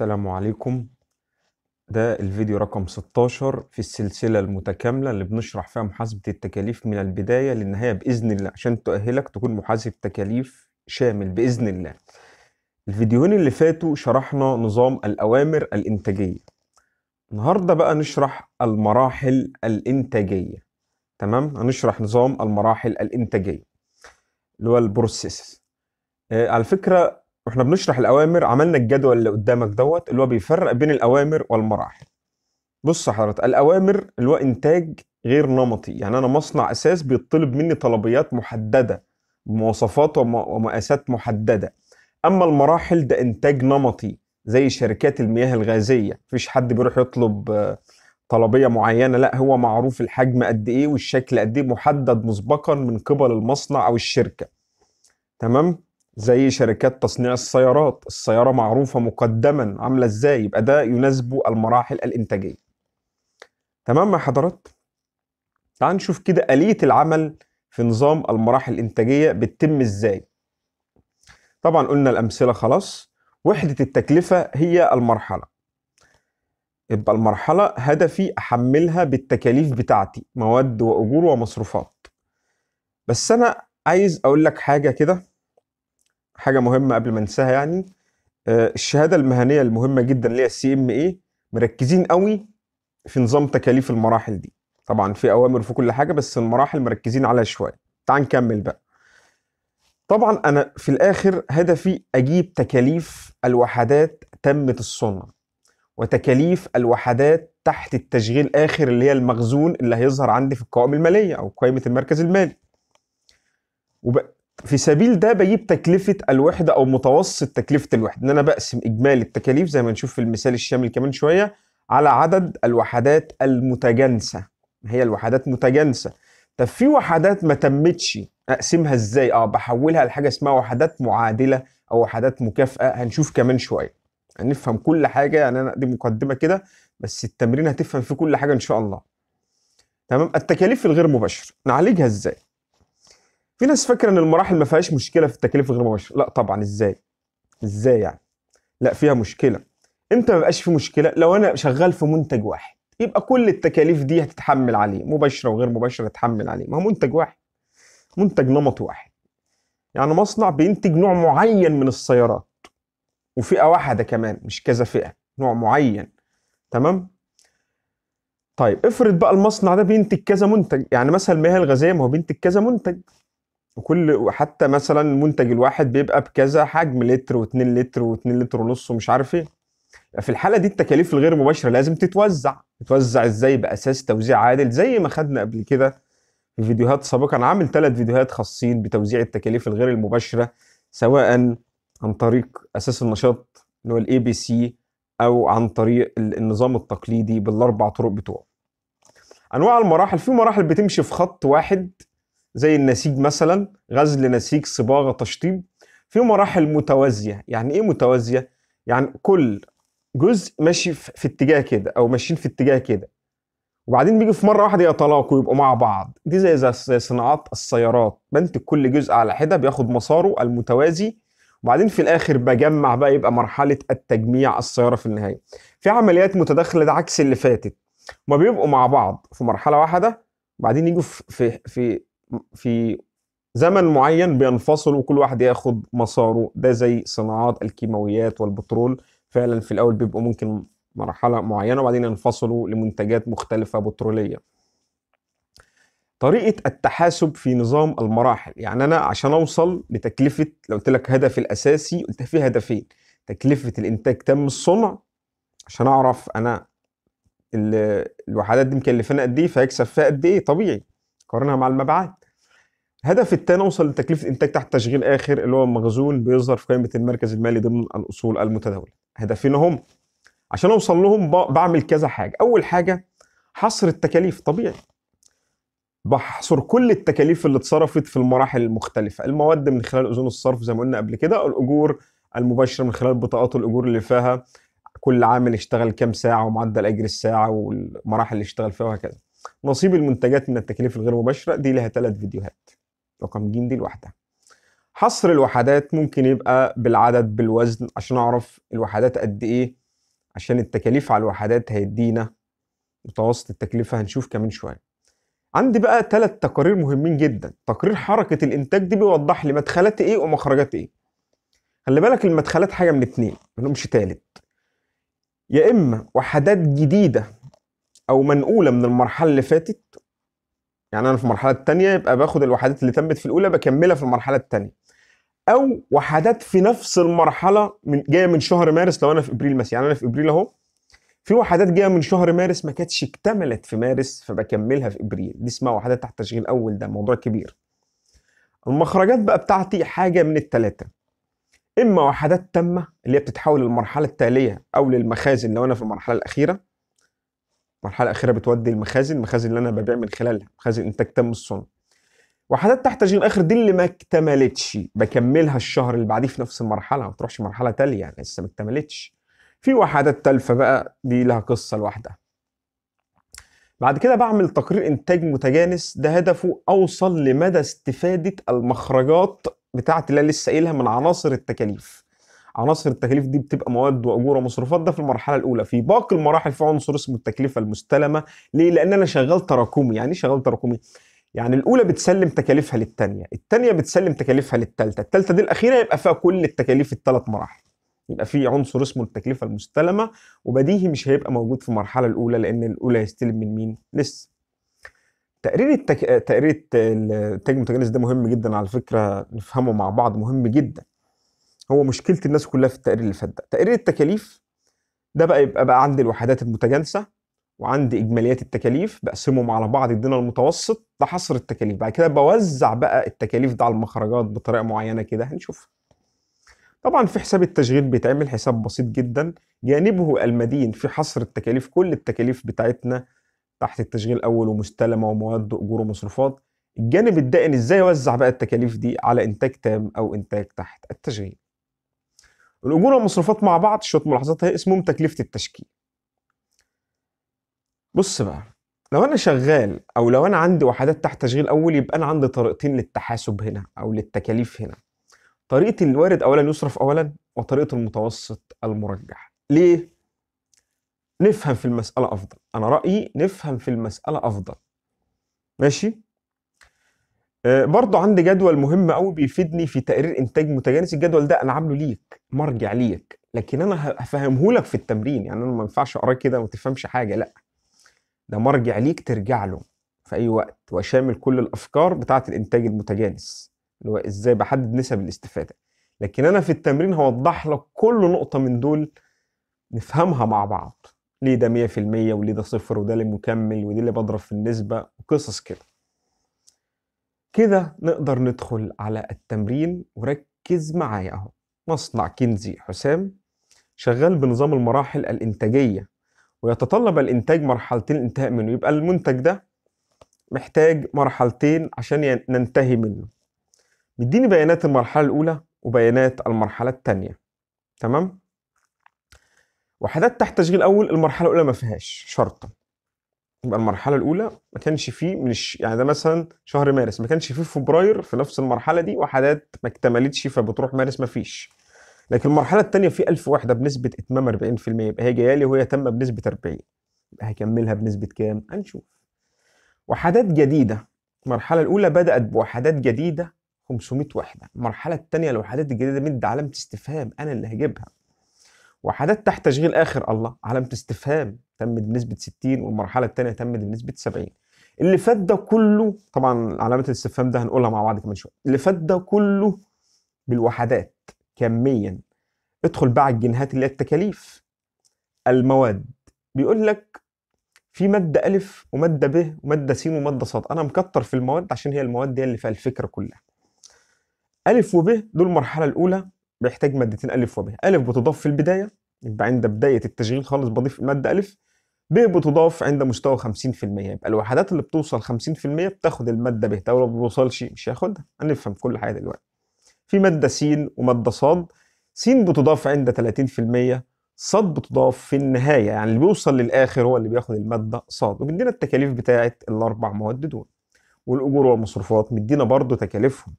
السلام عليكم ده الفيديو رقم 16 في السلسلة المتكاملة اللي بنشرح فيها محاسبة التكاليف من البداية للنهاية بإذن الله عشان تؤهلك تكون محاسب تكاليف شامل بإذن الله الفيديوهين اللي فاتوا شرحنا نظام الأوامر الإنتاجية النهاردة بقى نشرح المراحل الإنتاجية تمام هنشرح نظام المراحل الإنتاجية اللي هو البروسيس آه، على فكرة واحنا بنشرح الاوامر عملنا الجدول اللي قدامك دوت اللي هو بيفرق بين الاوامر والمراحل بص حضرتك الاوامر اللي هو انتاج غير نمطي يعني انا مصنع اساس بيطلب مني طلبيات محدده بمواصفات ومقاسات محدده اما المراحل ده انتاج نمطي زي شركات المياه الغازيه مفيش حد بيروح يطلب طلبيه معينه لا هو معروف الحجم قد ايه والشكل قد ايه محدد مسبقا من قبل المصنع او الشركه تمام زي شركات تصنيع السيارات السيارة معروفة مقدما عاملة ازاي يبقى ده يناسبه المراحل الإنتاجية تمام يا حضرات تعال نشوف كده آلية العمل في نظام المراحل الإنتاجية بتتم ازاي طبعا قلنا الأمثلة خلاص وحدة التكلفة هي المرحلة يبقى المرحلة هدفي أحملها بالتكاليف بتاعتي مواد وأجور ومصروفات بس أنا عايز أقول لك حاجة كده حاجه مهمه قبل ما انساها يعني آه، الشهاده المهنيه المهمه جدا اللي هي السي ام اي مركزين قوي في نظام تكاليف المراحل دي طبعا في اوامر في كل حاجه بس المراحل مركزين عليها شويه تعال نكمل بقى طبعا انا في الاخر هدفي اجيب تكاليف الوحدات تمة الصنع وتكاليف الوحدات تحت التشغيل اخر اللي هي المخزون اللي هيظهر عندي في القوائم الماليه او قائمه المركز المالي وبقى في سبيل ده بجيب تكلفه الوحده او متوسط تكلفه الوحده ان انا بقسم اجمالي التكاليف زي ما نشوف في المثال الشامل كمان شويه على عدد الوحدات المتجانسه هي الوحدات متجانسه طب في وحدات ما تمتش اقسمها ازاي اه بحولها لحاجه اسمها وحدات معادله او وحدات مكافاه هنشوف كمان شويه هنفهم يعني كل حاجه يعني انا دي مقدمه كده بس التمرين هتفهم فيه كل حاجه ان شاء الله تمام التكاليف الغير مباشره نعالجها ازاي في ناس فاكره ان المراحل ما فيهاش مشكله في التكاليف غير مباشره لا طبعا ازاي ازاي يعني لا فيها مشكله امتى ما بقاش في مشكله لو انا شغال في منتج واحد يبقى كل التكاليف دي هتتحمل عليه مباشره وغير مباشره تتحمل عليه ما هو منتج واحد منتج نمط واحد يعني مصنع بينتج نوع معين من السيارات وفئه واحده كمان مش كذا فئه نوع معين تمام طيب افرض بقى المصنع ده بينتج كذا منتج يعني مثلا المياه الغازيه ما هو بينتج كذا منتج وكل حتى مثلا المنتج الواحد بيبقى بكذا حجم لتر و2 لتر و2 لتر ونص ومش عارف ايه في الحاله دي التكاليف الغير مباشره لازم تتوزع تتوزع ازاي باساس توزيع عادل زي ما خدنا قبل كده في فيديوهات سابقه انا عامل ثلاث فيديوهات خاصين بتوزيع التكاليف الغير المباشره سواء عن طريق اساس النشاط اللي هو الاي بي سي او عن طريق النظام التقليدي بالاربع طرق بتوعه انواع المراحل في مراحل بتمشي في خط واحد زي النسيج مثلا غزل نسيج صباغه تشطيب في مراحل متوازيه يعني ايه متوازيه يعني كل جزء ماشي في اتجاه كده او ماشيين في اتجاه كده وبعدين بيجي في مره واحده يتلاقوا يبقوا مع بعض دي زي زي صناعات السيارات بنتج كل جزء على حده بياخد مساره المتوازي وبعدين في الاخر بجمع بقى يبقى مرحله التجميع السياره في النهايه في عمليات متداخله ده عكس اللي فاتت ما بيبقوا مع بعض في مرحله واحده وبعدين يجوا في في في زمن معين بينفصلوا وكل واحد ياخد مساره ده زي صناعات الكيماويات والبترول فعلا في الاول بيبقوا ممكن مرحله معينه وبعدين ينفصلوا لمنتجات مختلفه بتروليه طريقه التحاسب في نظام المراحل يعني انا عشان اوصل لتكلفه لو قلت لك هدفي الاساسي قلت في هدفين تكلفه الانتاج تم الصنع عشان اعرف انا الوحدات دي مكلفانا قد ايه فهيكسب فيها قد ايه طبيعي قارنها مع المبيعات الهدف الثاني اوصل لتكلفه الانتاج تحت تشغيل اخر اللي هو مخزون بيظهر في قائمه المركز المالي ضمن الاصول المتداوله هدفين هم عشان اوصل لهم بعمل كذا حاجه اول حاجه حصر التكاليف طبيعي بحصر كل التكاليف اللي اتصرفت في المراحل المختلفه المواد من خلال اذون الصرف زي ما قلنا قبل كده الاجور المباشره من خلال بطاقات الاجور اللي فيها كل عامل اشتغل كام ساعه ومعدل اجر الساعه والمراحل اللي اشتغل فيها وهكذا نصيب المنتجات من التكاليف الغير مباشره دي لها ثلاث فيديوهات رقم ج دي لوحدها حصر الوحدات ممكن يبقى بالعدد بالوزن عشان اعرف الوحدات قد ايه عشان التكاليف على الوحدات هيدينا متوسط التكلفه هنشوف كمان شويه عندي بقى ثلاث تقارير مهمين جدا تقرير حركه الانتاج دي بيوضح لي مدخلات ايه ومخرجات ايه خلي بالك المدخلات حاجه من اتنين ما ثالث تالت يا اما وحدات جديده او منقوله من المرحله اللي فاتت يعني انا في المرحله الثانيه يبقى باخد الوحدات اللي تمت في الاولى بكملها في المرحله الثانيه او وحدات في نفس المرحله من جايه من شهر مارس لو انا في ابريل مثلا يعني انا في ابريل اهو في وحدات جايه من شهر مارس ما كانتش اكتملت في مارس فبكملها في ابريل دي اسمها وحدات تحت تشغيل اول ده موضوع كبير المخرجات بقى بتاعتي حاجه من الثلاثه اما وحدات تامه اللي هي بتتحول للمرحله التاليه او للمخازن لو انا في المرحله الاخيره المرحله الاخيره بتودي المخازن المخازن اللي انا ببيع من خلالها مخازن انتاج تم الصنع وحدات تحت تشغيل اخر دي اللي ما اكتملتش بكملها الشهر اللي بعديه في نفس المرحله ما تروحش مرحله تاليه يعني لسه ما اكتملتش في وحدات تالفه بقى دي لها قصه لوحدها بعد كده بعمل تقرير انتاج متجانس ده هدفه اوصل لمدى استفاده المخرجات بتاعتي اللي لسه قايلها من عناصر التكاليف عناصر التكاليف دي بتبقى مواد واجور ومصروفات ده في المرحله الاولى في باقي المراحل في عنصر اسمه التكلفه المستلمه ليه لان انا شغال تراكمي يعني إيه شغال تراكمي يعني الاولى بتسلم تكاليفها للثانيه الثانيه بتسلم تكاليفها للثالثه الثالثه دي الاخيره يبقى فيها كل التكاليف الثلاث مراحل يبقى في عنصر اسمه التكلفه المستلمه وبديهي مش هيبقى موجود في المرحله الاولى لان الاولى هيستلم من مين لسه تقرير التك... تقرير التاج المتجانس ده مهم جدا على فكره نفهمه مع بعض مهم جدا هو مشكله الناس كلها في التقرير اللي فات ده تقرير التكاليف ده بقى يبقى بقى عندي الوحدات المتجانسه وعندي اجماليات التكاليف بقسمهم على بعض يدينا المتوسط ده حصر التكاليف بعد كده بوزع بقى التكاليف ده على المخرجات بطريقه معينه كده هنشوف طبعا في حساب التشغيل بيتعمل حساب بسيط جدا جانبه المدين في حصر التكاليف كل التكاليف بتاعتنا تحت التشغيل اول ومستلمه ومواد واجور ومصروفات الجانب الدائن ازاي اوزع بقى التكاليف دي على انتاج تام او انتاج تحت التشغيل الاجور والمصروفات مع بعض شويه ملاحظات هي اسمهم تكلفه التشكيل بص بقى لو انا شغال او لو انا عندي وحدات تحت تشغيل اول يبقى انا عندي طريقتين للتحاسب هنا او للتكاليف هنا طريقه الوارد اولا يصرف اولا وطريقه المتوسط المرجح ليه نفهم في المساله افضل انا رايي نفهم في المساله افضل ماشي آه، برضه عندي جدول مهم قوي بيفيدني في تقرير انتاج متجانس الجدول ده انا عامله ليك مرجع ليك لكن انا هفهمه لك في التمرين يعني انا ما ينفعش اقراه كده وما تفهمش حاجه لا ده مرجع ليك ترجع له في اي وقت وشامل كل الافكار بتاعه الانتاج المتجانس اللي هو ازاي بحدد نسب الاستفاده لكن انا في التمرين هوضح لك كل نقطه من دول نفهمها مع بعض ليه ده 100% وليه ده صفر وده اللي مكمل وده اللي بضرب في النسبه وقصص كده كده نقدر ندخل على التمرين وركز معايا اهو مصنع كنزي حسام شغال بنظام المراحل الانتاجيه ويتطلب الانتاج مرحلتين انتهاء منه يبقى المنتج ده محتاج مرحلتين عشان ننتهي منه مديني بيانات المرحله الاولى وبيانات المرحله الثانيه تمام وحدات تحت تشغيل اول المرحله الاولى ما فيهاش شرطه يبقى المرحله الاولى ما كانش فيه من الش... يعني ده مثلا شهر مارس ما كانش فيه فبراير في نفس المرحله دي وحدات ما اكتملتش فبتروح مارس ما فيش لكن المرحله الثانيه في 1000 وحده بنسبه اتمام 40% يبقى هي جايه لي وهي تم بنسبه 40 يبقى هكملها بنسبه كام هنشوف وحدات جديده المرحله الاولى بدات بوحدات جديده 500 وحده المرحله الثانيه الوحدات الجديده مد علامه استفهام انا اللي هجيبها وحدات تحت تشغيل آخر الله علامة استفهام تمت بنسبة 60 والمرحلة الثانية تمت بنسبة 70 اللي فات ده كله طبعا علامة الاستفهام ده هنقولها مع بعض كمان شوية اللي فات ده كله بالوحدات كميا ادخل بقى على الجنيهات اللي هي التكاليف المواد بيقول لك في مادة ألف ومادة ب ومادة س ومادة ص أنا مكتر في المواد عشان هي المواد دي اللي فيها الفكرة كلها ألف وب دول المرحلة الأولى بيحتاج مادتين ألف وب ألف بتضاف في البداية يبقى عند بداية التشغيل خالص بضيف مادة ألف ب بتضاف عند مستوى 50% يبقى الوحدات اللي بتوصل 50% بتاخد المادة ب لو ما بتوصلش مش هياخدها هنفهم كل حاجة دلوقتي في مادة س ومادة ص س بتضاف عند 30% ص بتضاف في النهاية يعني اللي بيوصل للآخر هو اللي بياخد المادة ص وبيدينا التكاليف بتاعة الأربع مواد دول والأجور والمصروفات مدينا برضو تكاليفهم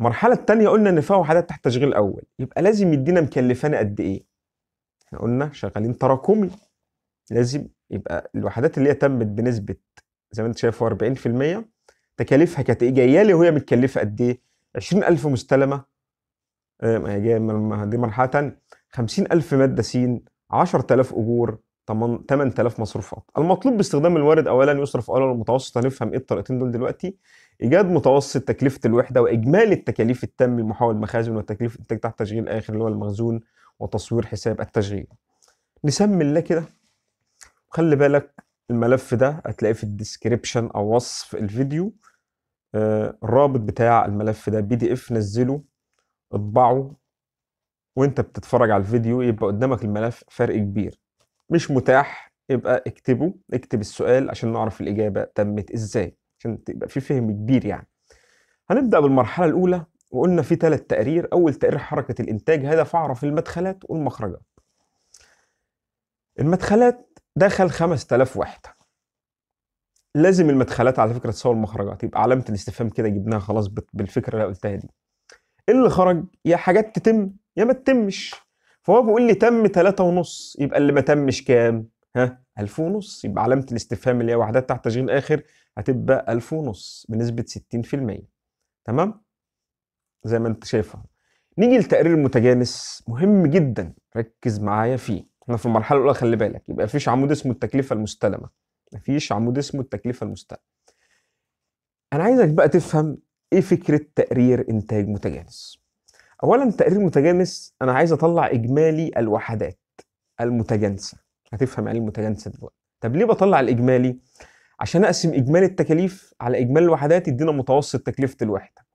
المرحله الثانيه قلنا ان فيها وحدات تحت تشغيل اول يبقى لازم يدينا مكلفانا قد ايه احنا قلنا شغالين تراكمي لازم يبقى الوحدات اللي هي تمت بنسبه زي ما انت شايف 40% تكاليفها كانت ايه جايه لي وهي متكلفه قد ايه 20000 مستلمه ما آه، هي جايه دي مرحله ثانيه 50000 ماده س 10000 اجور 8000 مصروفات المطلوب باستخدام الوارد اولا يصرف اولا المتوسط هنفهم ايه الطريقتين دول دلوقتي ايجاد متوسط تكلفه الوحده واجمالي التكاليف التم محاول مخازن وتكلفه الانتاج تحت تشغيل اخر اللي هو المخزون وتصوير حساب التشغيل نسمي الله كده خلي بالك الملف ده هتلاقيه في الديسكريبشن او وصف الفيديو آه، الرابط بتاع الملف ده بي دي اف نزله اطبعه وانت بتتفرج على الفيديو يبقى قدامك الملف فرق كبير مش متاح يبقى اكتبه اكتب السؤال عشان نعرف الاجابه تمت ازاي عشان تبقى في فهم كبير يعني هنبدا بالمرحله الاولى وقلنا في ثلاث تقارير اول تقرير حركه الانتاج هدف اعرف المدخلات والمخرجات المدخلات دخل 5000 وحده لازم المدخلات على فكره تساوي المخرجات يبقى علامه الاستفهام كده جبناها خلاص بالفكره اللي قلتها دي اللي خرج يا حاجات تتم يا ما تتمش فهو بيقول لي تم 3 ونص يبقى اللي ما تمش كام ها 1000 ونص يبقى علامه الاستفهام اللي هي وحدات تحت تشغيل اخر هتبقى ألف ونص بنسبة 60% تمام؟ زي ما انت شايفها نيجي لتقرير المتجانس مهم جدا ركز معايا فيه احنا في المرحله الاولى خلي بالك يبقى مفيش عمود اسمه التكلفه المستلمه مفيش عمود اسمه التكلفه المستلمه انا عايزك بقى تفهم ايه فكره تقرير انتاج متجانس اولا تقرير متجانس انا عايز اطلع اجمالي الوحدات المتجانسه هتفهم يعني إيه المتجانسه دلوقتي طب ليه بطلع الاجمالي عشان اقسم اجمالي التكاليف على اجمالي الوحدات يدينا متوسط تكلفه الوحده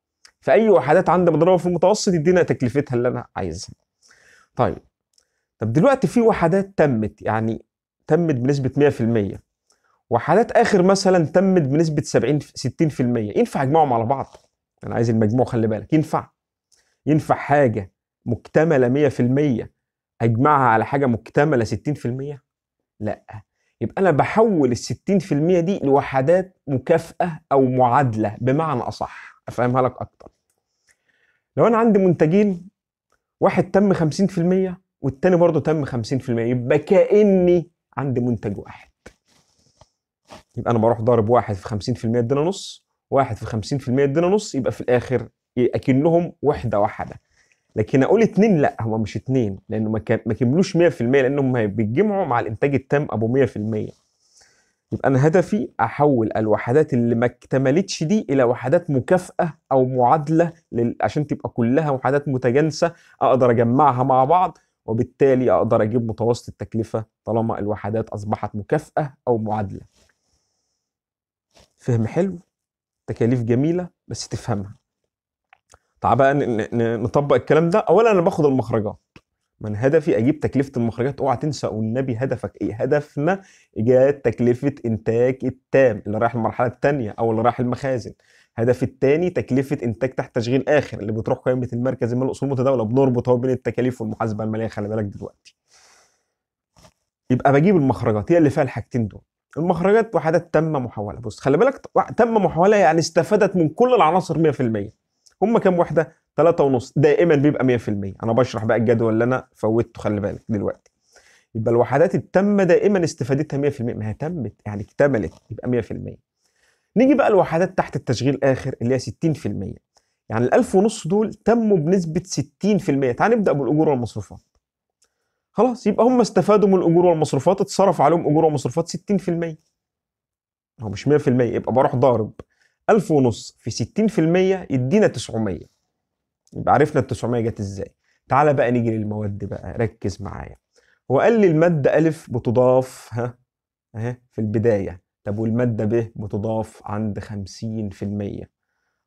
فاي وحدات عندي بضربها في المتوسط يدينا تكلفتها اللي انا عايزها طيب طب دلوقتي في وحدات تمت يعني تمت بنسبه 100% وحدات اخر مثلا تمت بنسبه 70 60% ينفع اجمعهم على بعض انا عايز المجموع خلي بالك ينفع ينفع حاجه مكتمله 100% اجمعها على حاجه مكتمله 60% لا يبقى أنا بحول ال 60% دي لوحدات مكافأة أو معادلة بمعنى أصح أفهمها لك أكتر لو أنا عندي منتجين واحد تم 50% والتاني برضه تم 50% يبقى كأني عندي منتج واحد يبقى أنا بروح ضارب واحد في 50% ادينا نص واحد في 50% ادينا نص يبقى في الآخر أكنهم وحدة واحدة لكن اقول اتنين لا هما مش اتنين لانه ما, ما كملوش 100% لانهم بيتجمعوا مع الانتاج التام ابو 100% يبقى انا هدفي احول الوحدات اللي ما اكتملتش دي الى وحدات مكافاه او معادله لل... عشان تبقى كلها وحدات متجانسه اقدر اجمعها مع بعض وبالتالي اقدر اجيب متوسط التكلفه طالما الوحدات اصبحت مكافاه او معادله فهم حلو تكاليف جميله بس تفهمها تعال بقى نطبق الكلام ده اولا انا باخد المخرجات من هدفي اجيب تكلفه المخرجات اوعى تنسى والنبي هدفك ايه هدفنا ايجاد تكلفه انتاج التام اللي رايح المرحله الثانيه او اللي رايح المخازن هدف الثاني تكلفه انتاج تحت تشغيل اخر اللي بتروح قائمه المركز المالي الاصول المتداوله بنربط هو بين التكاليف والمحاسبه الماليه خلي بالك دلوقتي يبقى بجيب المخرجات هي اللي فيها الحاجتين دول المخرجات وحدات تم محوله بص خلي بالك تم محوله يعني استفادت من كل العناصر 100% هم كام وحده 3 ونص دائما بيبقى 100% انا بشرح بقى الجدول اللي انا فوتته خلي بالك دلوقتي يبقى الوحدات التامه دائما استفادتها 100% ما هي تمت يعني اكتملت يبقى 100% نيجي بقى الوحدات تحت التشغيل اخر اللي هي 60% يعني ال 1000 ونص دول تموا بنسبه 60% تعال نبدا بالاجور والمصروفات خلاص يبقى هم استفادوا من الاجور والمصروفات اتصرف عليهم اجور ومصروفات 60% هو مش 100% يبقى بروح ضارب 1000 ونص في 60% يدينا 900 يبقى عرفنا ال 900 جت ازاي تعالى بقى نيجي للمواد بقى ركز معايا هو قال لي المادة ألف بتضاف ها أهي في البداية طب والمادة ب بتضاف عند 50%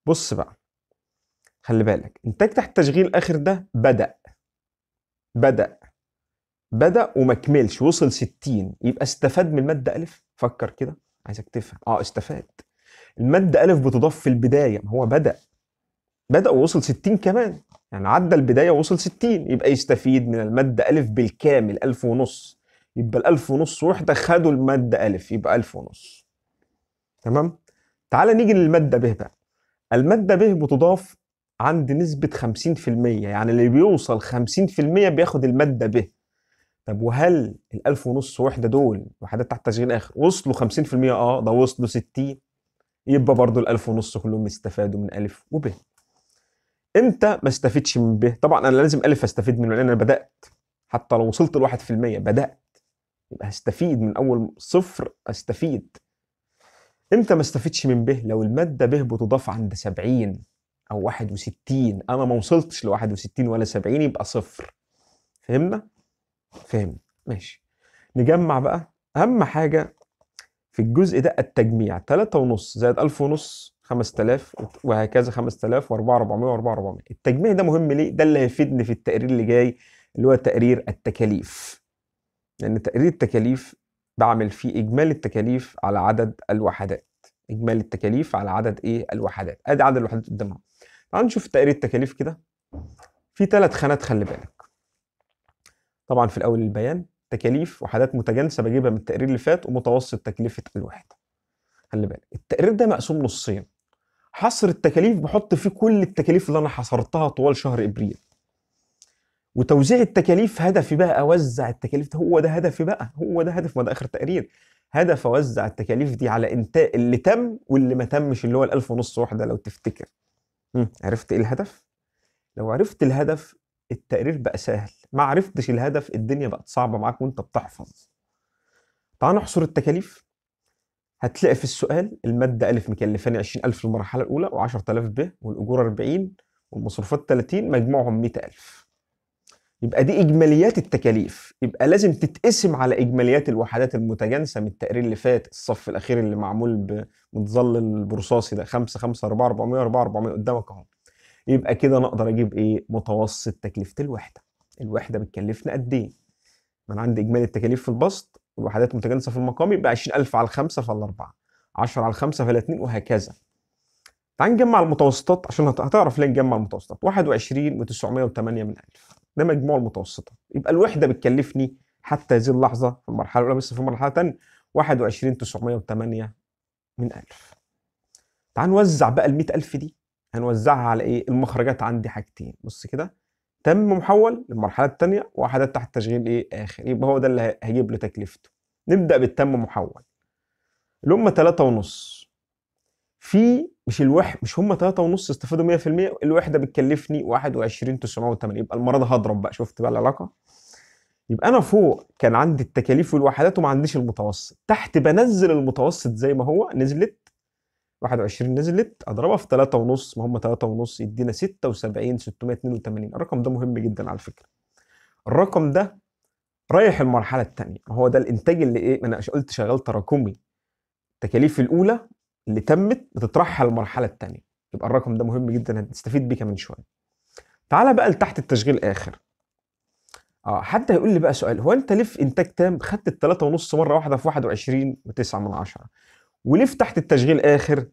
بص بقى خلي بالك إنتاج تحت تشغيل آخر ده بدأ بدأ بدأ ومكملش وصل 60 يبقى استفاد من المادة ألف فكر كده عايزك تفهم اه استفاد المادة ألف بتضاف في البداية ما هو بدأ بدأ ووصل 60 كمان يعني عدى البداية ووصل 60 يبقى يستفيد من المادة ألف بالكامل ألف ونص يبقى الألف ونص وحدة خدوا المادة ألف يبقى ألف ونص تمام تعال نيجي للمادة ب بقى المادة ب بتضاف عند نسبة 50% يعني اللي بيوصل 50% بياخد المادة ب طب وهل الألف ونص وحدة دول وحدات تحت تشغيل آخر وصلوا 50% اه ده وصلوا 60 يبقى برضو الألف ونص كلهم استفادوا من ألف وب امتى ما استفدش من ب طبعا انا لازم الف استفيد منه لان انا بدات حتى لو وصلت ل 1% بدات يبقى هستفيد من اول صفر استفيد امتى ما استفدش من ب لو الماده ب بتضاف عند 70 او 61 انا ما وصلتش ل 61 ولا 70 يبقى صفر فهمنا فهمنا ماشي نجمع بقى اهم حاجه في الجزء ده التجميع 3.5 زائد 1000 ونص 5000 وهكذا 5000 و4 400 و4 400 التجميع ده مهم ليه ده اللي هيفيدني في التقرير اللي جاي اللي هو تقرير التكاليف لان تقرير التكاليف بعمل فيه اجمالي التكاليف على عدد الوحدات اجمالي التكاليف على عدد ايه الوحدات ادي عدد الوحدات قدامها تعال نشوف تقرير التكاليف كده في ثلاث خانات خلي بالك طبعا في الاول البيان تكاليف وحدات متجانسه بجيبها من التقرير اللي فات ومتوسط تكلفه الواحد خلي بالك التقرير ده مقسوم نصين حصر التكاليف بحط فيه كل التكاليف اللي انا حصرتها طوال شهر ابريل وتوزيع التكاليف هدفي بقى اوزع التكاليف ده هو ده هدفي بقى هو ده هدف ما ده اخر تقرير هدف اوزع التكاليف دي على انتاج اللي تم واللي ما تمش اللي هو الألف ونص وحده لو تفتكر عرفت ايه الهدف لو عرفت الهدف التقرير بقى سهل ما عرفتش الهدف الدنيا بقت صعبه معاك وانت بتحفظ تعال نحصر التكاليف هتلاقي في السؤال المادة ألف مكلفاني 20000 في المرحلة الأولى و10000 ب والأجور 40 والمصروفات 30 مجموعهم 100000 يبقى دي إجماليات التكاليف يبقى لازم تتقسم على إجماليات الوحدات المتجانسة من التقرير اللي فات الصف الأخير اللي معمول بمتظلل برصاصي ده 5 5 4 400 4 400 قدامك أهو يبقى كده أنا أقدر أجيب إيه متوسط تكلفة الوحدة الوحده بتكلفنا قد ايه ما انا عندي اجمالي التكاليف في البسط والوحدات المتجانسه في المقام يبقى 20000 على 5 فال 4 10 على 5 فال 2 وهكذا تعال نجمع المتوسطات عشان هتعرف ليه نجمع المتوسطات 21 و908 من 1000 ده مجموع المتوسطات يبقى الوحده بتكلفني حتى هذه اللحظه في المرحله الاولى بس في مرحله ثانيه 21 908 من 1000 تعال نوزع بقى ال 100000 دي هنوزعها على ايه المخرجات عندي حاجتين بص كده تم محول للمرحله الثانيه وحدات تحت تشغيل ايه اخر يبقى هو ده اللي هيجيب له تكلفته نبدا بالتم محول اللي هم 3 ونص في مش الوح مش هم 3 ونص استفادوا 100% الوحده بتكلفني 21980 يبقى المره دي هضرب بقى شفت بقى العلاقه يبقى انا فوق كان عندي التكاليف والوحدات وما عنديش المتوسط تحت بنزل المتوسط زي ما هو نزلت 21 نزلت اضربها في 3 ونص ما هم 3 ونص يدينا 76 682 الرقم ده مهم جدا على فكره الرقم ده رايح المرحله الثانيه هو ده الانتاج اللي ايه انا قلت شغال تراكمي التكاليف الاولى اللي تمت بتطرحها للمرحله الثانيه يبقى الرقم ده مهم جدا هتستفيد بيه كمان شويه تعالى بقى لتحت التشغيل اخر اه حد هيقول لي بقى سؤال هو انت ليه في انتاج تام خدت ال 3.5 مره واحده في 21 و9 من 10 وليه فتحت التشغيل اخر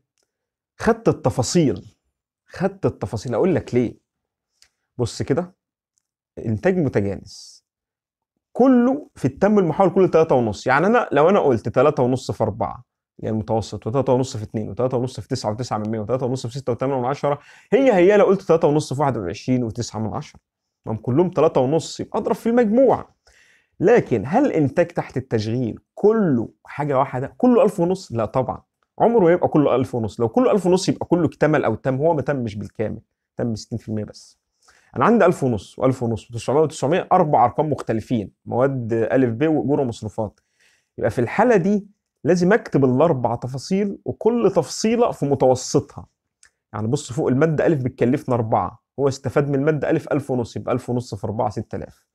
خدت التفاصيل خدت التفاصيل اقول لك ليه بص كده انتاج متجانس كله في التم المحاول كله 3 ونص يعني انا لو انا قلت 3 ونص في 4 يعني المتوسط و3 ونص في 2 و3 ونص في 9 و9 من 100 و3 ونص في 6 و8 من 10 هي هي لو قلت 3 ونص في 21 و9 من 10 ما هم كلهم 3 ونص يبقى اضرب في المجموع لكن هل انتاج تحت التشغيل كله حاجه واحده كله ألف ونص لا طبعا عمره يبقى كله ألف ونص لو كله ألف ونص يبقى كله اكتمل او تم هو ما تمش بالكامل تم 60% بس انا عندي 1000 ونص و1000 ونص و900 و900 اربع ارقام مختلفين مواد ا ب واجور ومصروفات يبقى في الحاله دي لازم اكتب الاربع تفاصيل وكل تفصيله في متوسطها يعني بص فوق الماده الف بتكلفنا اربعه هو استفاد من الماده الف 1000 ونص يبقى 1000 ونص في 4 6000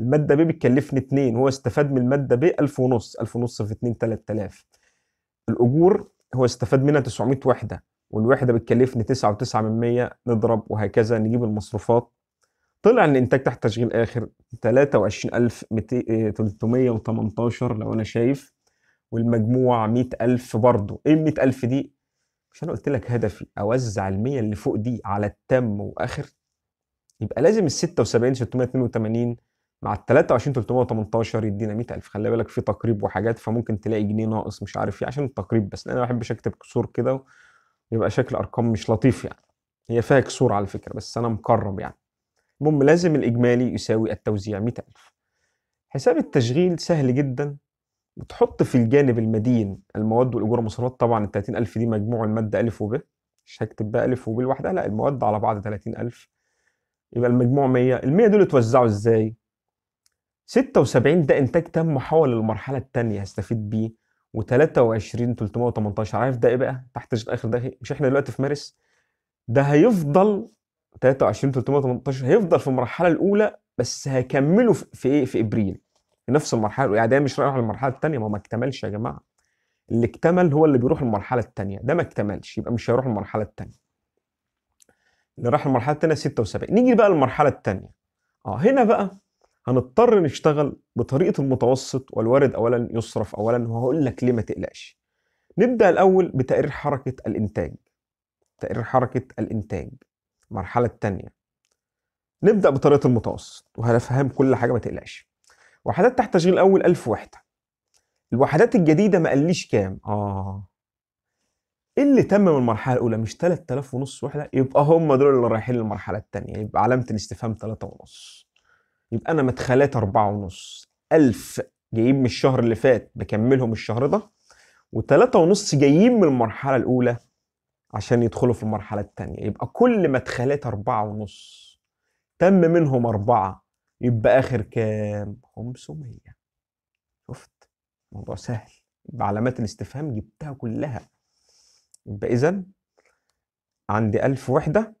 الماده ب بتكلفني 2 هو استفاد من الماده ب 1000 ونص 1000 ونص في 2 3000 الاجور هو استفاد منها 900 وحده والوحده بتكلفني 9.9 من 100 نضرب وهكذا نجيب المصروفات طلع ان الانتاج تحت تشغيل اخر 23318 لو انا شايف والمجموع 100000 برضه ايه ال 100000 دي مش انا قلت لك هدفي اوزع ال 100 اللي فوق دي على التم واخر يبقى لازم ال 76 682 مع ال 23 318 يدينا 100000 خلي بالك في تقريب وحاجات فممكن تلاقي جنيه ناقص مش عارف ايه عشان التقريب بس انا ما بحبش اكتب كسور كده ويبقى شكل ارقام مش لطيف يعني هي فيها كسور على فكره بس انا مكرم يعني المهم لازم الاجمالي يساوي التوزيع 100000 حساب التشغيل سهل جدا بتحط في الجانب المدين المواد والاجور والمصروفات طبعا ال 30000 دي مجموع الماده الف وب مش هكتب بقى الف وب لوحدها لا المواد على بعض 30000 يبقى المجموع 100 ال 100 دول اتوزعوا ازاي 76 ده انتاج تم حول للمرحله الثانيه هستفيد بيه و23 318 عارف ده ايه بقى تحت اخر ده مش احنا دلوقتي في مارس ده هيفضل 23 318 هيفضل في المرحله الاولى بس هيكملوا في ايه في ابريل في نفس المرحله يعني ده مش رايح للمرحله الثانيه ما ما اكتملش يا جماعه اللي اكتمل هو اللي بيروح المرحله الثانيه ده ما اكتملش يبقى مش هيروح المرحله الثانيه اللي راح المرحله الثانيه 76 نيجي بقى للمرحله الثانيه اه هنا بقى هنضطر نشتغل بطريقه المتوسط والوارد اولا يصرف اولا وهقول لك ليه ما تقلقش نبدا الاول بتقرير حركه الانتاج تقرير حركه الانتاج المرحله الثانيه نبدا بطريقه المتوسط وهنفهم كل حاجه ما تقلقش وحدات تحت تشغيل اول 1000 وحده الوحدات الجديده ما قاليش كام اه ايه اللي تم من المرحله الاولى مش 3000 ونص وحده يبقى هم دول اللي رايحين للمرحله الثانيه يبقى علامه الاستفهام 3 ونص يبقى انا مدخلات أربعة ونص ألف جايين من الشهر اللي فات بكملهم الشهر ده وتلاتة ونص جايين من المرحلة الأولى عشان يدخلوا في المرحلة التانية يبقى كل مدخلات أربعة ونص تم منهم أربعة يبقى آخر كام؟ 500 شفت؟ الموضوع سهل يبقى علامات الاستفهام جبتها كلها يبقى إذا عندي ألف وحدة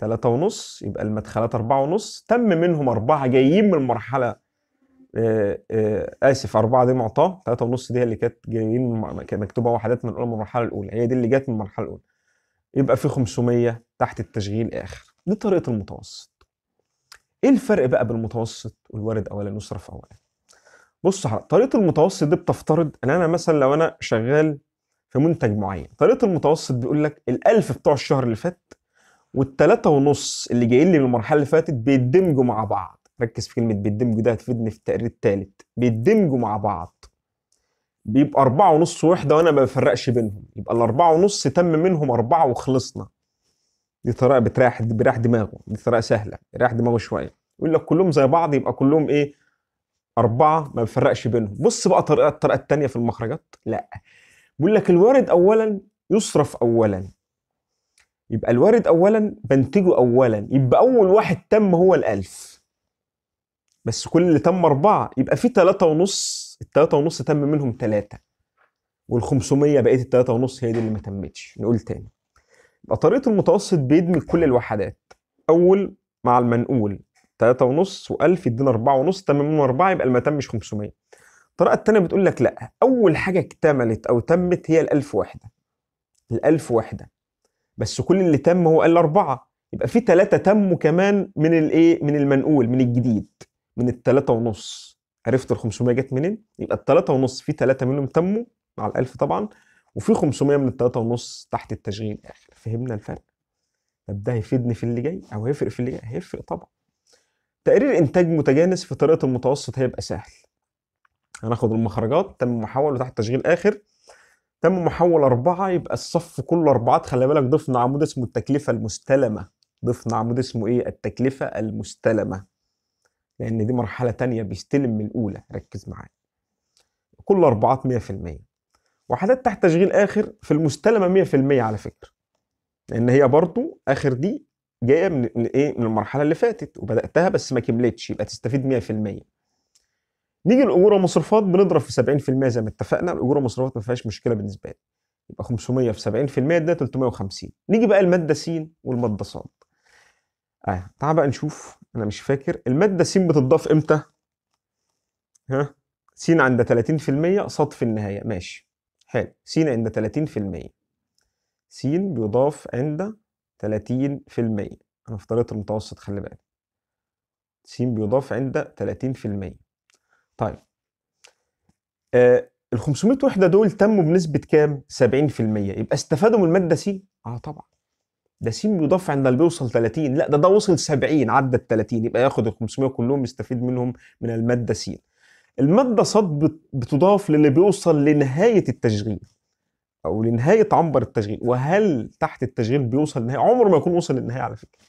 ثلاثة ونص يبقى المدخلات أربعة ونص تم منهم أربعة جايين من المرحلة آه، آه، آسف أربعة دي معطاة ثلاثة ونص دي اللي كانت جايين مكتوبة وحدات من المرحلة الأولى هي دي اللي جت من المرحلة الأولى يبقى في 500 تحت التشغيل آخر دي طريقة المتوسط إيه الفرق بقى بين المتوسط والوارد أولا يصرف أولا بص طريقة المتوسط دي بتفترض إن أنا مثلا لو أنا شغال في منتج معين طريقة المتوسط بيقول لك ال1000 بتوع الشهر اللي فات والتلاتة ونص اللي جايين لي من المرحلة اللي فاتت بيدمجوا مع بعض ركز في كلمة بيدمجوا ده هتفيدني في التقرير التالت بيدمجوا مع بعض بيبقى أربعة ونص وحدة وأنا ما بفرقش بينهم يبقى الأربعة ونص تم منهم أربعة وخلصنا دي طريقة بتريح بيريح دماغه دي طريقة سهلة بيريح دماغه شوية يقول لك كلهم زي بعض يبقى كلهم إيه أربعة ما بفرقش بينهم بص بقى طريقة الطريقة التانية في المخرجات لا بيقول لك الوارد أولا يصرف أولا يبقى الوارد اولا بنتجه اولا يبقى اول واحد تم هو الالف بس كل اللي تم اربعه يبقى في ثلاثة ونص الثلاثة ونص تم منهم ثلاثة وال500 بقيت الثلاثة ونص هي دي اللي ما تمتش نقول تاني يبقى طريقه المتوسط بيدمج كل الوحدات اول مع المنقول تلاتة ونص و1000 يدينا أربعة ونص تم منهم أربعة يبقى اللي ما تمش 500 الطريقة التانية بتقول لك لأ أول حاجة اكتملت أو تمت هي الألف وحدة الألف وحدة بس كل اللي تم هو قال أربعة يبقى في ثلاثه تموا كمان من الايه من المنقول من الجديد من الثلاثه ونص عرفت ال 500 جت منين يبقى الثلاثه ونص في ثلاثه منهم تموا مع الالف طبعا وفي 500 من الثلاثه ونص تحت التشغيل اخر فهمنا الفرق طب ده هيفيدني في اللي جاي او هيفرق في اللي جاي هيفرق طبعا تقرير انتاج متجانس في طريقه المتوسط هيبقى سهل هناخد المخرجات تم محول وتحت تشغيل اخر تم محول أربعة يبقى الصف كله أربعات خلي بالك ضفنا عمود اسمه التكلفة المستلمة ضفنا عمود اسمه إيه التكلفة المستلمة لأن دي مرحلة تانية بيستلم من الأولى ركز معايا كل أربعات 100% وحدات تحت تشغيل آخر في المستلمة 100% على فكرة لأن هي برضو آخر دي جاية من إيه من المرحلة اللي فاتت وبدأتها بس ما كملتش يبقى تستفيد 100% نيجي الاجور والمصروفات بنضرب في 70% زي ما اتفقنا الاجور والمصروفات ما فيهاش مشكله بالنسبه لي يبقى 500 في 70% ده 350 نيجي بقى الماده س والماده ص اه تعال بقى نشوف انا مش فاكر الماده س بتضاف امتى ها س عند 30% ص في النهايه ماشي حلو س عند 30% س بيضاف عند 30% انا افترضت المتوسط خلي بالك س بيضاف عند 30% طيب آه ال 500 وحده دول تموا بنسبه كام 70% يبقى استفادوا من الماده سي اه طبعا ده س بيضاف عند اللي بيوصل 30 لا ده ده وصل 70 عدى ال 30 يبقى ياخد ال 500 كلهم يستفيد منهم من الماده س الماده ص بتضاف للي بيوصل لنهايه التشغيل او لنهايه عنبر التشغيل وهل تحت التشغيل بيوصل لنهايه عمره ما يكون وصل للنهايه على فكره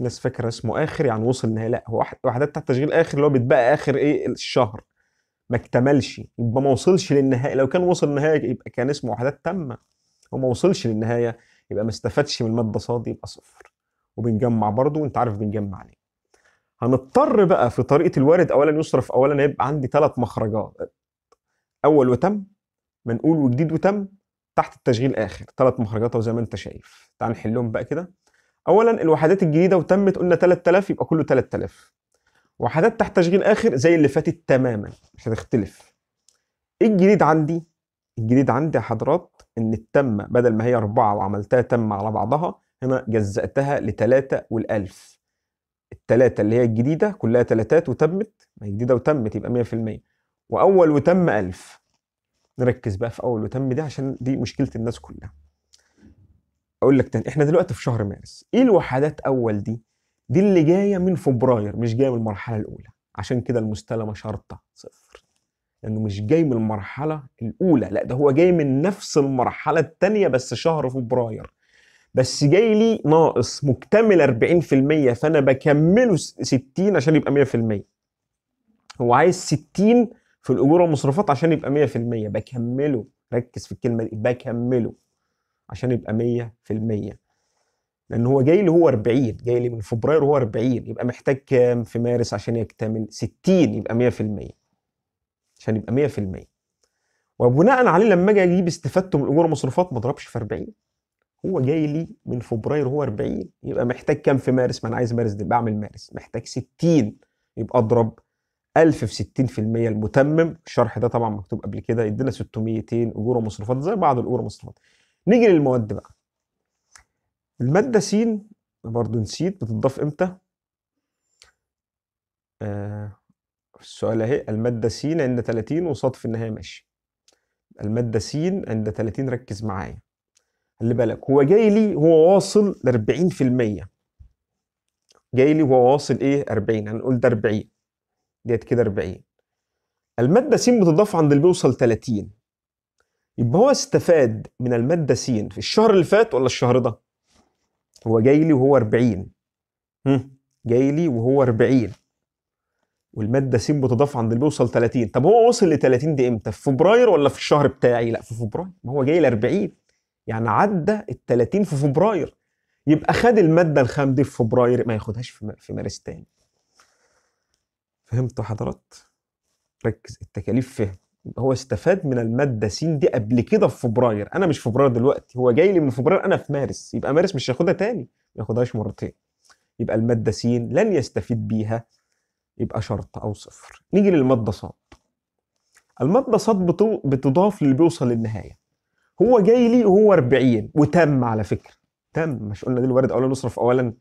الناس فاكره اسمه اخر يعني وصل نهاية لا هو وحدات تحت تشغيل اخر اللي هو بيتبقى اخر ايه الشهر ما اكتملش يبقى ما وصلش للنهاية لو كان وصل النهاية يبقى كان اسمه وحدات تامه هو ما وصلش للنهايه يبقى ما استفادش من الماده صاد يبقى صفر وبنجمع برضه وانت عارف بنجمع ليه هنضطر بقى في طريقه الوارد اولا يصرف اولا يبقى عندي ثلاث مخرجات اول وتم منقول وجديد وتم تحت التشغيل اخر ثلاث مخرجات وزي ما انت شايف تعال نحلهم بقى كده اولا الوحدات الجديده وتمت قلنا 3000 يبقى كله 3000 وحدات تحت تشغيل اخر زي اللي فاتت تماما مش هتختلف ايه الجديد عندي الجديد عندي يا حضرات ان التم بدل ما هي أربعة وعملتها تم على بعضها هنا جزأتها لتلاتة والألف التلاتة اللي هي الجديدة كلها تلاتات وتمت ما هي جديدة وتمت يبقى مية في المية وأول وتم ألف نركز بقى في أول وتم دي عشان دي مشكلة الناس كلها اقول لك تاني احنا دلوقتي في شهر مارس ايه الوحدات اول دي دي اللي جايه من فبراير مش جايه من المرحله الاولى عشان كده المستلمه شرطه صفر لانه مش جاي من المرحله الاولى لا ده هو جاي من نفس المرحله الثانيه بس شهر فبراير بس جاي لي ناقص مكتمل 40% فانا بكمله 60 عشان يبقى 100% هو عايز 60 في الاجور والمصروفات عشان يبقى 100% بكمله ركز في الكلمه دي بكمله عشان يبقى 100% لان هو جاي لي هو 40 جاي لي من فبراير هو 40 يبقى محتاج كام في مارس عشان يكتمل 60 يبقى 100% عشان يبقى 100% وبناء عليه لما اجي اجيب استفادته من الاجور والمصروفات ما اضربش في 40 هو جاي لي من فبراير هو 40 يبقى محتاج كام في مارس ما انا عايز مارس دي بعمل مارس محتاج 60 يبقى اضرب 1000 في 60% المتمم الشرح ده طبعا مكتوب قبل كده يدينا 600 اجور ومصروفات زي بعض الاجور والمصروفات نيجي للمواد بقى المادة س برضو نسيت بتضاف امتى آه السؤال اهي المادة س عند 30 وصاد في النهاية ماشي المادة س عند 30 ركز معايا خلي بالك هو جاي لي هو واصل ل 40% جاي لي هو واصل ايه 40 هنقول ده 40 ديت كده 40 المادة س بتضاف عند اللي بيوصل 30 يبقى هو استفاد من المادة س في الشهر اللي فات ولا الشهر ده؟ هو جاي لي وهو 40 جاي لي وهو 40 والمادة س بتضاف عند اللي بيوصل 30 طب هو وصل ل 30 دي امتى؟ في فبراير ولا في الشهر بتاعي؟ لا في فبراير ما هو جاي ل 40 يعني عدى ال 30 في فبراير يبقى خد المادة الخام دي في فبراير ما ياخدهاش في مارس تاني فهمتوا حضرات؟ ركز التكاليف فهم هو استفاد من الماده س دي قبل كده في فبراير انا مش فبراير دلوقتي هو جاي لي من فبراير انا في مارس يبقى مارس مش هياخدها تاني ما ياخدهاش مرتين يبقى الماده س لن يستفيد بيها يبقى شرط او صفر نيجي للماده ص الماده ص بتضاف للي بيوصل للنهايه هو جاي لي وهو 40 وتم على فكره تم مش قلنا دي الوارد اولا نصرف اولا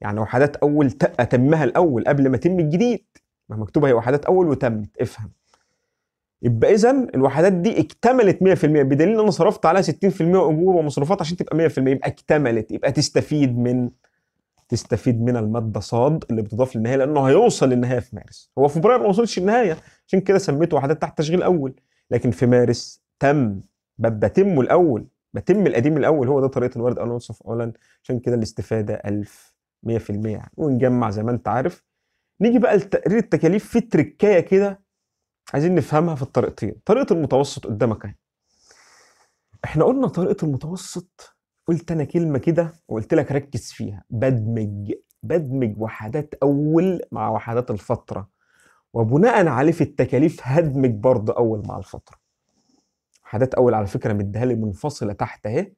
يعني وحدات اول اتمها الاول قبل ما تم الجديد ما مكتوبه هي وحدات اول وتمت افهم يبقى اذا الوحدات دي اكتملت 100% بدليل ان انا صرفت عليها 60% اجور ومصروفات عشان تبقى 100% يبقى اكتملت يبقى تستفيد من تستفيد من الماده صاد اللي بتضاف للنهايه لانه هيوصل للنهايه في مارس هو فبراير ما وصلش النهايه عشان كده سميته وحدات تحت تشغيل اول لكن في مارس تم بتم الاول بتم القديم الاول هو ده طريقه الورد اول وصف اولا عشان كده الاستفاده 1000 100% ونجمع زي ما انت عارف نيجي بقى لتقرير التكاليف في تركايه كده عايزين نفهمها في الطريقتين طريقه المتوسط قدامك اهي احنا قلنا طريقه المتوسط قلت انا كلمه كده وقلت لك ركز فيها بدمج بدمج وحدات اول مع وحدات الفتره وبناء عليه في التكاليف هدمج برضه اول مع الفتره وحدات اول على فكره مديها لي منفصله تحت اهي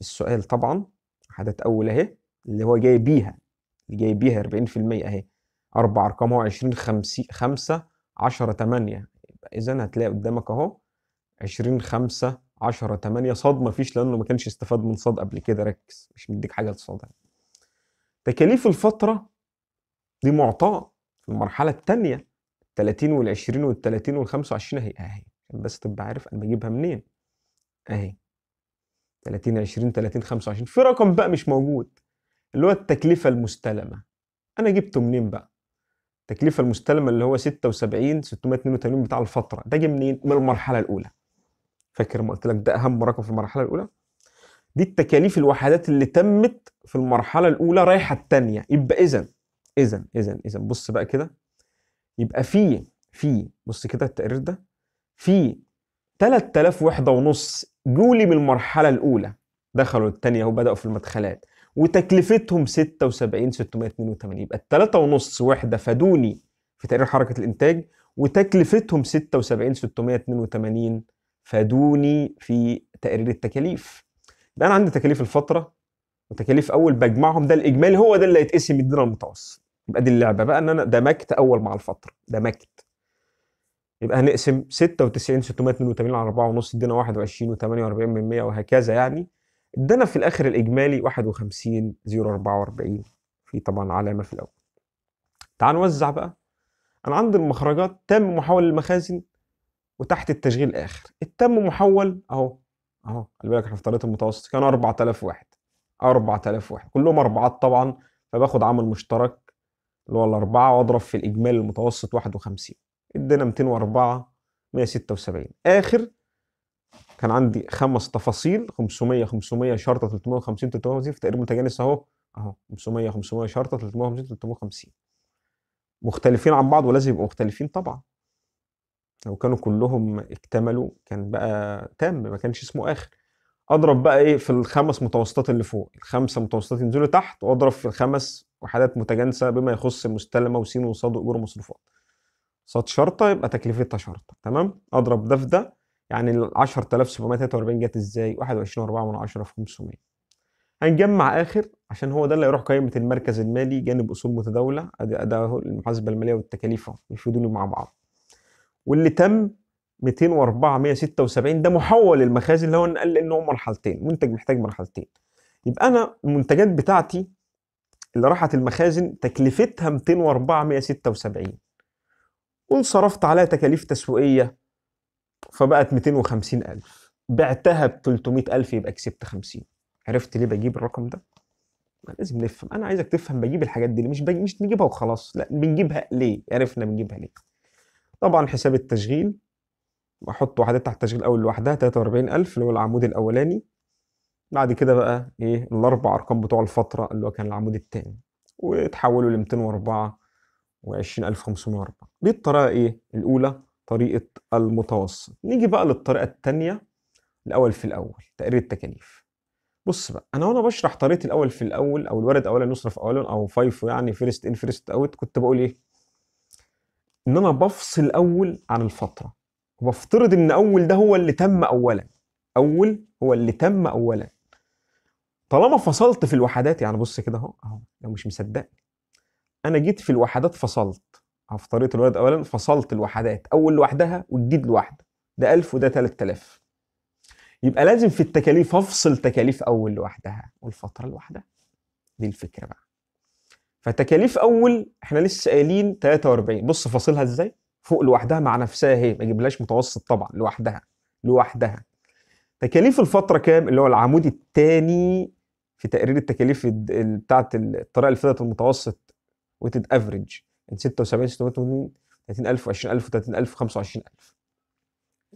السؤال طبعا وحدات اول اهي اللي هو جاي بيها اللي جاي بيها 40% اهي اربع ارقام هو 20 50 5 10 8 اذا هتلاقي قدامك اهو 20 5 10 8 صاد فيش لانه ما كانش استفاد من صاد قبل كده ركز مش مديك حاجه لصاد تكاليف الفتره دي معطاء في المرحله الثانيه 30 وال 20 وال 30 وال 25 اهي اهي بس تبقى عارف انا بجيبها منين اهي 30 20 30 25 في رقم بقى مش موجود اللي هو التكلفه المستلمه انا جبته منين بقى التكلفه المستلمه اللي هو 76 682 بتاع الفتره ده جه منين؟ من المرحله الاولى. فاكر ما قلت لك ده اهم رقم في المرحله الاولى؟ دي التكاليف الوحدات اللي تمت في المرحله الاولى رايحه الثانيه يبقى اذا اذا اذا اذا بص بقى كده يبقى في في بص كده التقرير ده في 3000 وحده ونص جولي من المرحله الاولى دخلوا الثانيه وبداوا في المدخلات وتكلفتهم 76682 يبقى الثلاثة ونص وحدة فادوني في تقرير حركة الإنتاج وتكلفتهم 76682 فادوني في تقرير التكاليف يبقى أنا عندي تكاليف الفترة وتكاليف أول بجمعهم ده الإجمالي هو ده اللي هيتقسم يدينا المتوسط يبقى دي اللعبة بقى إن أنا دمجت أول مع الفترة دمجت يبقى هنقسم 96 682 على 4.5 يدينا 21 و48% وهكذا يعني ادانا في الاخر الاجمالي 51 في طبعا علامه في الاول تعال نوزع بقى انا عندي المخرجات تم محول المخازن وتحت التشغيل اخر التم محول اهو اهو خلي بالك احنا في طريقه المتوسط كان 4000 واحد 4000 واحد كلهم اربعات طبعا فباخد عامل مشترك اللي هو الاربعه واضرب في الاجمالي المتوسط 51 ادينا 204 176 اخر كان عندي خمس تفاصيل 500 500 شرطه 350 350 في تقرير متجانس اهو اهو 500 500 شرطه 350 350 مختلفين عن بعض ولازم يبقوا مختلفين طبعا لو كانوا كلهم اكتملوا كان بقى تام ما كانش اسمه اخر اضرب بقى ايه في الخمس متوسطات اللي فوق الخمسه متوسطات ينزلوا تحت واضرب في الخمس وحدات متجانسه بما يخص مستلمه وسين وصاد واجور ومصروفات صاد شرطه يبقى تكلفتها شرطه تمام اضرب ده في ده يعني ال 10743 جت ازاي 21.4 في 500 هنجمع اخر عشان هو ده اللي هيروح قائمه المركز المالي جانب اصول متداوله ده اداء المحاسبه الماليه والتكاليف اهو مع بعض واللي تم 204 176 ده محول المخازن اللي هو نقل ان هو مرحلتين منتج محتاج مرحلتين يبقى انا المنتجات بتاعتي اللي راحت المخازن تكلفتها 204 176 قول صرفت عليها تكاليف تسويقيه فبقت 250000 بعتها ب 300000 يبقى كسبت 50 عرفت ليه بجيب الرقم ده؟ ما لازم نفهم انا عايزك تفهم بجيب الحاجات دي مش بجيب مش بنجيبها وخلاص لا بنجيبها ليه؟ عرفنا بنجيبها ليه؟ طبعا حساب التشغيل بحط وحدات تحت التشغيل الاول لوحدها 43000 اللي هو العمود الاولاني بعد كده بقى ايه الاربع ارقام بتوع الفتره اللي هو كان العمود الثاني وتحولوا ل 204 و 20504 دي الطريقه ايه الاولى طريقة المتوسط نيجي بقى للطريقة التانية الأول في الأول تقرير التكاليف بص بقى أنا وأنا بشرح طريقة الأول في الأول أو الورد أولا يصرف أولا أو فايفو يعني فيرست إن فيرست أوت كنت بقول إيه؟ إن أنا بفصل أول عن الفترة وبفترض إن أول ده هو اللي تم أولا أول هو اللي تم أولا طالما فصلت في الوحدات يعني بص كده أهو أهو لو مش مصدقني أنا جيت في الوحدات فصلت في طريقه الولد اولا فصلت الوحدات اول لوحدها والجديد لوحده ده 1000 وده 3000 يبقى لازم في التكاليف افصل تكاليف اول لوحدها والفتره لوحدها دي الفكره بقى فتكاليف اول احنا لسه قايلين 43 بص فاصلها ازاي فوق لوحدها مع نفسها اهي ما اجيبلهاش متوسط طبعا لوحدها لوحدها تكاليف الفتره كام اللي هو العمود الثاني في تقرير التكاليف بتاعه الطريقه لفئه المتوسط وتد افريج من 76 680 30000 و20000 و30000 25000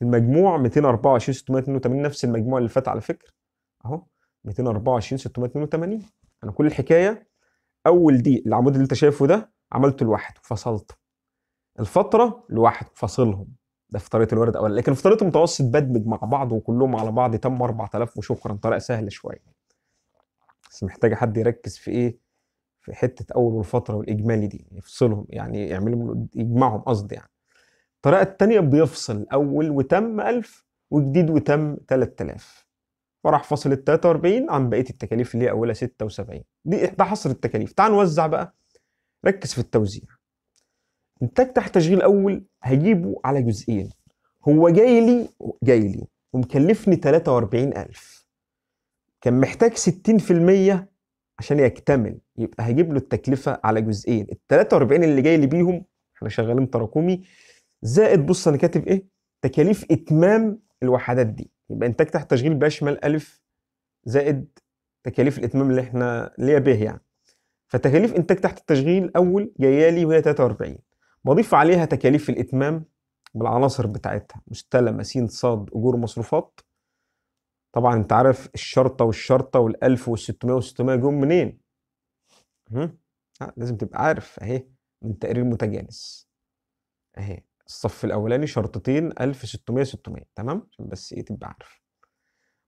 المجموع 224 682 نفس المجموع اللي فات على فكره اهو 224 682 انا كل الحكايه اول دي العمود اللي انت شايفه ده عملته لوحده فصلته الفتره لوحده فاصلهم ده في طريقه الورد اولا لكن في طريقه المتوسط بدمج مع بعض وكلهم على بعض تم 4000 وشكرا طريقه سهله شويه بس محتاجه حد يركز في ايه في حته اول والفتره والاجمالي دي يفصلهم يعني يعملهم يجمعهم قصدي يعني الطريقه الثانيه بيفصل اول وتم 1000 وجديد وتم 3000 فراح فاصل ال 43 عن بقيه التكاليف اللي هي اولها 76 دي ده حصر التكاليف تعال نوزع بقى ركز في التوزيع انتاج تحت تشغيل اول هجيبه على جزئين هو جاي لي جاي لي ومكلفني 43000 كان محتاج 60% عشان يكتمل يبقى هجيب له التكلفه على جزئين ال 43 اللي جاي لي بيهم احنا شغالين تراكمي زائد بص انا كاتب ايه تكاليف اتمام الوحدات دي يبقى انتاج تحت تشغيل بيشمل الف زائد تكاليف الاتمام اللي احنا اللي هي ب يعني فتكاليف انتاج تحت التشغيل اول جايه لي وهي 43 بضيف عليها تكاليف الاتمام بالعناصر بتاعتها مستلم س ص اجور مصروفات طبعا انت عارف الشرطه والشرطه وال1000 وال600 وال600 جم منين ها آه، لازم تبقى عارف اهي من تقرير متجانس اهي الصف الاولاني شرطتين 1600 600 تمام عشان بس ايه تبقى عارف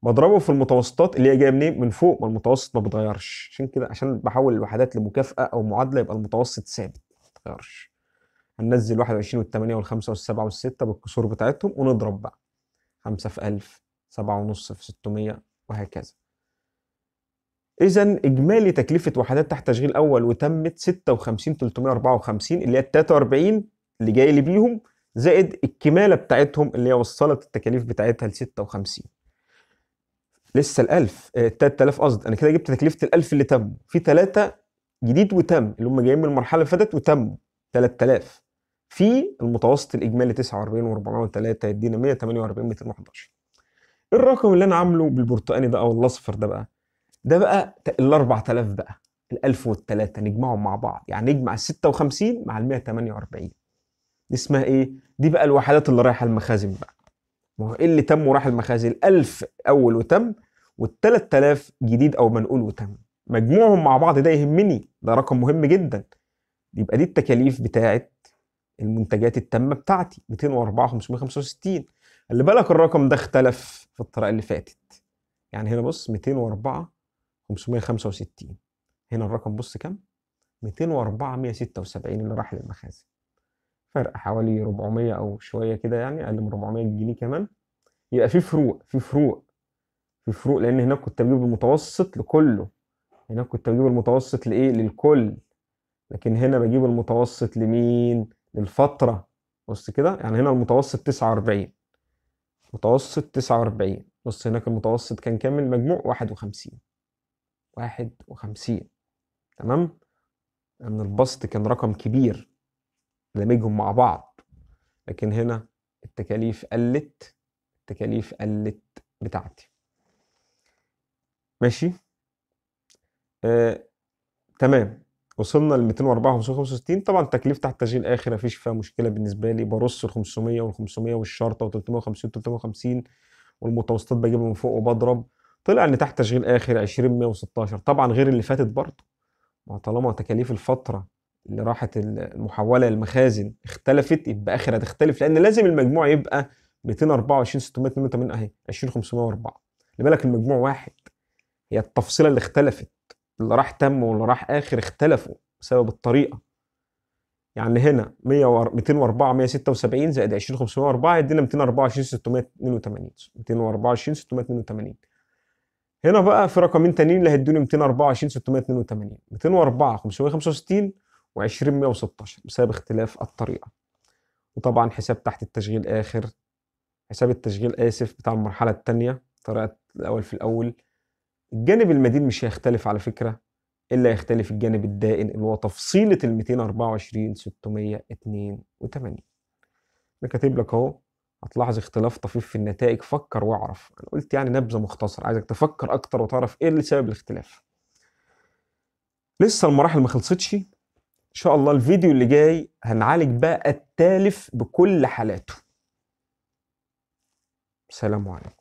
بضربه في المتوسطات اللي هي جايه منين من فوق ما المتوسط ما بيتغيرش عشان كده عشان بحول الوحدات لمكافاه او معادله يبقى المتوسط ثابت ما بيتغيرش هننزل 21 وال8 وال5 وال7 وال6 بالكسور بتاعتهم ونضرب بقى 5 في 1000 سبعة ونص في 600 وهكذا إذا إجمالي تكلفة وحدات تحت تشغيل أول وتمت 354 اللي هي ال 43 اللي جاي لي بيهم زائد الكمالة بتاعتهم اللي هي وصلت التكاليف بتاعتها ل 56 لسه ال1000 آه 3000 قصدي أنا كده جبت تكلفة 1000 اللي تموا في ثلاثة جديد وتم اللي هم جايين من المرحلة اللي فاتت وتموا 3000 في المتوسط الإجمالي 49 و403 يدينا 148 211 الرقم اللي انا عامله بالبرتقاني ده او الاصفر ده بقى ده بقى ال 4000 بقى ال 1000 والثلاثه نجمعهم مع بعض يعني نجمع ال 56 مع ال 148 دي اسمها ايه؟ دي بقى الوحدات اللي رايحه المخازن بقى ما هو ايه اللي تم وراح المخازن؟ ال 1000 اول وتم وال 3000 جديد او منقول وتم مجموعهم مع بعض ده يهمني ده رقم مهم جدا يبقى دي التكاليف بتاعت المنتجات التامه بتاعتي 204 565 خلي بالك الرقم ده اختلف في الطريقه اللي فاتت يعني هنا بص 204 565 هنا الرقم بص كام 204 176 اللي راح للمخازن فرق حوالي 400 او شويه كده يعني اقل من 400 جنيه كمان يبقى في فروق في فروق في فروق لان هناك كنت بجيب المتوسط لكله هناك كنت بجيب المتوسط لايه للكل لكن هنا بجيب المتوسط لمين للفتره بص كده يعني هنا المتوسط 49 متوسط 49 بص هناك المتوسط كان كام المجموع 51 51 تمام لأن البسط كان رقم كبير دمجهم مع بعض لكن هنا التكاليف قلت التكاليف قلت بتاعتي ماشي آه، تمام وصلنا ل 204 565 طبعا تكليف تحت تشغيل اخر مفيش فيها مشكله بالنسبه لي برص ال 500 وال 500 والشرطه و 350 350 والمتوسطات بجيبها من فوق وبضرب طلع ان تحت تشغيل اخر 20 طبعا غير اللي فاتت برضه ما طالما تكاليف الفتره اللي راحت المحوله للمخازن اختلفت يبقى اخر هتختلف لان لازم المجموع يبقى 224 688 اهي 20504 اللي بالك المجموع واحد هي التفصيله اللي اختلفت اللي راح تم واللي راح اخر اختلفوا بسبب الطريقه يعني هنا 204 176 زائد 20 504 يدينا 224 682 224 682 هنا بقى في رقمين تانيين اللي هيدوني 224 682 204 565 و 20 116 بسبب اختلاف الطريقه وطبعا حساب تحت التشغيل اخر حساب التشغيل اسف بتاع المرحله الثانيه طريقه الاول في الاول الجانب المدين مش هيختلف على فكرة إلا يختلف الجانب الدائن اللي هو تفصيلة ال 224 682 أنا كاتب لك أهو هتلاحظ اختلاف طفيف في النتائج فكر واعرف أنا قلت يعني نبذة مختصرة عايزك تفكر أكتر وتعرف إيه اللي سبب الاختلاف لسه المراحل ما خلصتش إن شاء الله الفيديو اللي جاي هنعالج بقى التالف بكل حالاته سلام عليكم